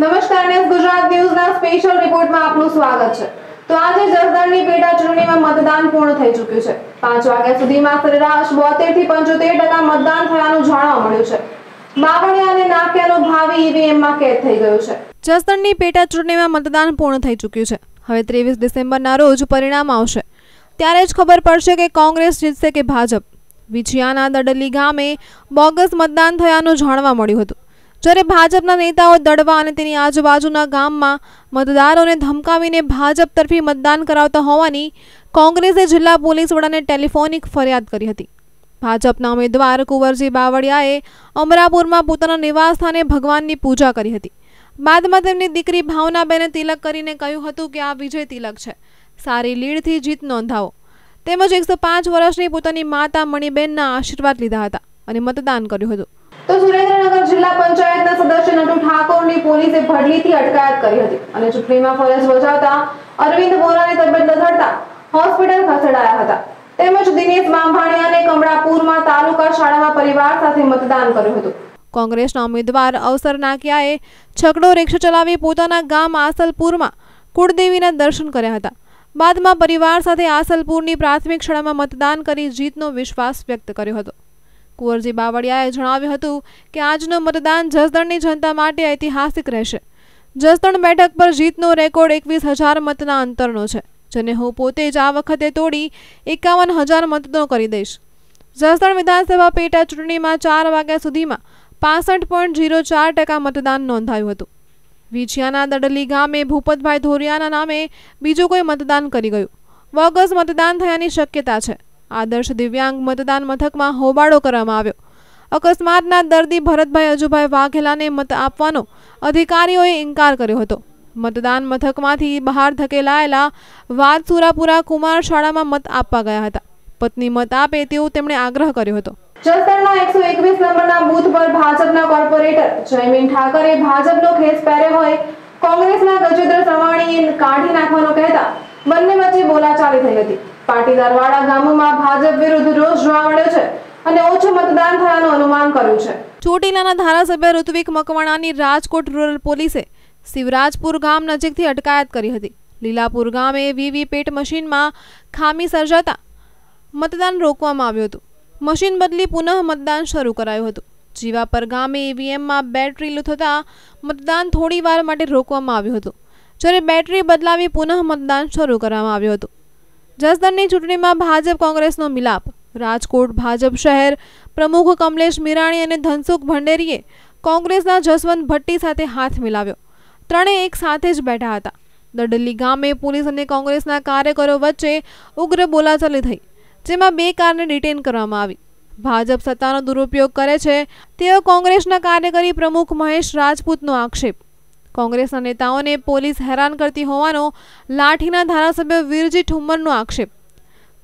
નમસ્કાર news Gujarat ન્યૂઝના special રિપોર્ટમાં આપનું સ્વાગત છે તો આજે જસદણની પેટા ચૂંટણીમાં મતદાન પૂર્ણ થઈ ચૂક્યું છે પાંચ વાગ્યા સુધીમાં સરેરાશ બોતેર થી પંચોતેર ટકા મતદાન થયાનું જાણવા મળ્યું છે બાવળિયા અને નાકિયાનો ભાવિ ઈવીએમમાં કેદ થઈ ગયો છે જસદણની પેટા ચૂંટણીમાં મતદાન પૂર્ણ થઈ ચૂક્યું છે હવે ત્રેવીસ ડિસેમ્બરના રોજ પરિણામ આવશે ત્યારે જ ખબર પડશે કે કોંગ્રેસ જીતશે કે ભાજપ વિછિયાના દડલી ગામે બોગસ મતદાન થયાનું જાણવા મળ્યું હતું જ્યારે ભાજપના નેતાઓ દડવા અને તેની આજુબાજુના ગામમાં મતદારોને ધમકાવીને ભાજપ તરફી મતદાન કરાવતા હોવાની કોંગ્રેસે જિલ્લા પોલીસ વડાને ટેલિફોનિક ફરિયાદ કરી હતી ભાજપના ઉમેદવાર કુંવરજી બાવળિયાએ અમરાપુરમાં પોતાના નિવાસસ્થાને ભગવાનની પૂજા કરી હતી બાદમાં તેમની દીકરી ભાવનાબેને તિલક કરીને કહ્યું હતું કે આ વિજય તિલક છે સારી લીડથી જીત નોંધાવો તેમજ એકસો પાંચ વર્ષની પોતાની માતા મણિબેનના આશીર્વાદ લીધા હતા અને મતદાન કર્યું હતું તો સુરેન્દ્રનગર જિલ્લા પંચાયતના સદસ્ય નટુ ઠાકોરની પોલીસે ભડલીથી અટકાયત કરી હતી અને ચૂંટણીમાં ફરજ બજાવતા અરવિંદ બોરાની તબિયત લથડતા હોસ્પિટલ ખસેડાયા હતા તેમજ દિનેશ બાંભાણિયાને કમળાપુરમાં તાલુકા શાળામાં પરિવાર સાથે મતદાન કર્યું હતું કોંગ્રેસના ઉમેદવાર અવસર નાકિયાએ છકડો રિક્ષા ચલાવી પોતાના ગામ આસલપુરમાં કુળદેવીના દર્શન કર્યા હતા બાદમાં પરિવાર સાથે આસલપુરની પ્રાથમિક શાળામાં મતદાન કરી જીતનો વિશ્વાસ વ્યક્ત કર્યો હતો કુંવરજી બાવળિયાએ જણાવ્યું હતું કે આજનું મતદાન જસદણની જનતા માટે ઐતિહાસિક રહેશે જસદણ બેઠક પર જીતનો રેકોર્ડ એકવીસ હજાર મતના અંતરનો છે જેને હું પોતે જ આ વખતે તોડી એકાવન હજાર મતનો કરી દઈશ જસદણ વિધાનસભા પેટા ચૂંટણીમાં ચાર વાગ્યા સુધીમાં પાસઠ પોઈન્ટ જીરો ચાર ટકા મતદાન નોંધાયું હતું વિછિયાના દડલી ગામે ભૂપતભાઈ ધોરિયાના નામે બીજું કોઈ મતદાન કરી ગયું બોગસ મતદાન થયાની શક્યતા છે આદર્શ દિવ્યાંગ મતદાન મથકમાં હોબાળો કરવામાં આવ્યો અકસ્માતના દર્દી ભરતભાઈ અજુભાઈ વાઘેલાને મત આપવાનો અધિકારીઓએ ઇનકાર કર્યો હતો મતદાન મથકમાંથી બહાર ધકેલાયેલા વાદસુરાપુરા કુમાર શાળામાં મત આપવા ગયા હતા પત્ની મત આપે તેવો તેમણે આગ્રહ કર્યો હતો જસદણના એકસો એકવીસ નંબરના બૂથ પર ભાજપના કોર્પોરેટર જયમીન ઠાકરે ભાજપનો ખેસ પહેર્યો હોય કોંગ્રેસના ગજેન્દ્ર સવાણીએ કાઢી નાખવાનો કહેતા બંને વચ્ચે બોલાચાલી થઈ હતી પાટીદારવાડા ગામોમાં ભાજપ વિરુદ્ધ રોષ જોવા મળ્યો છે અને ઓછું મતદાન થયાનું અનુમાન કર્યું છે ચોટીલાના ધારાસભ્ય ઋત્વિક મકવાણાની રાજકોટ રૂરલ પોલીસે શિવરાજપુર ગામ નજીકથી અટકાયત કરી હતી લીલાપુર ગામે વીવીપેટ મશીનમાં ખામી સર્જાતા મતદાન રોકવામાં આવ્યું હતું મશીન બદલી પુનઃ મતદાન શરૂ કરાયું હતું જીવાપર ગામે ઈવીએમમાં બેટરી થતાં મતદાન થોડી વાર માટે રોકવામાં આવ્યું હતું જ્યારે બેટરી બદલાવી પુનઃ મતદાન શરૂ કરવામાં આવ્યું હતું જસદણની ચૂંટણીમાં ભાજપ કોંગ્રેસનો મિલાપ રાજકોટ ભાજપ શહેર પ્રમુખ કમલેશ મીરાણી અને ધનસુખ ભંડેરીએ કોંગ્રેસના જસવંત ભટ્ટી સાથે હાથ મિલાવ્યો ત્રણેય એક સાથે જ બેઠા હતા દડલી ગામે પોલીસ અને કોંગ્રેસના કાર્યકરો વચ્ચે ઉગ્ર બોલાચાલી થઈ જેમાં બે કારને ડિટેન કરવામાં આવી ભાજપ સત્તાનો દુરુપયોગ કરે છે તેઓ કોંગ્રેસના કાર્યકરી પ્રમુખ મહેશ રાજપૂતનો આક્ષેપ કોંગ્રેસના નેતાઓને પોલીસ હેરાન કરતી હોવાનો લાઠીના ધારાસભ્ય વીરજી ઠુમ્મરનો આક્ષેપ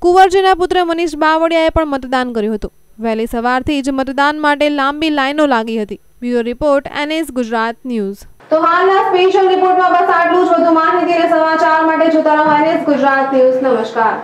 કુંવરજીના પુત્ર મનીષ બાવળિયાએ પણ મતદાન કર્યું હતું વહેલી સવારથી જ મતદાન માટે લાંબી લાઈનો લાગી હતી bureau report NS Gujarat news તો હાલના સ્પેશિયલ રિપોર્ટમાં બસ આટલું જ વધુ માહિતી અને સમાચાર માટે જોતા રહો એનએસ ગુજરાત ન્યૂઝ નમસ્કાર